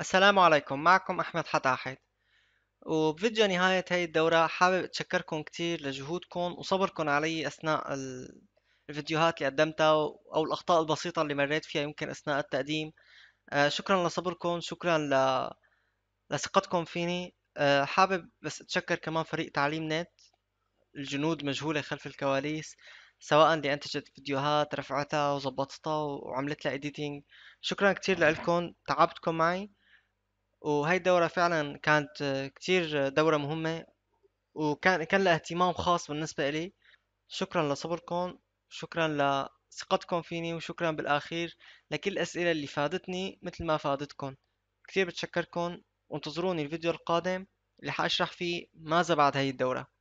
السلام عليكم معكم أحمد حتاحت وبفيديو نهاية هاي الدورة حابب أتشكركم كتير لجهودكم وصبركم علي أثناء الفيديوهات اللي قدمتها أو الأخطاء البسيطة اللي مريت فيها يمكن أثناء التقديم آه، شكرا لصبركم شكرا ل... لثقتكم فيني آه، حابب بس أتشكر كمان فريق تعليم نت الجنود مجهولة خلف الكواليس سواء اللي انتجت فيديوهات رفعتها وظبطتها وعملت لها اديتنج شكرا كتير لكم تعبتكم معي وهاي الدورة فعلا كانت كتير دورة مهمة وكان كان لها اهتمام خاص بالنسبة إلي شكرا لصبركم شكرا لثقتكم فيني وشكرا بالأخير لكل الأسئلة اللي فادتني مثل ما فادتكم كتير بتشكركم وانتظروني الفيديو القادم اللي حأشرح فيه ماذا بعد هاي الدورة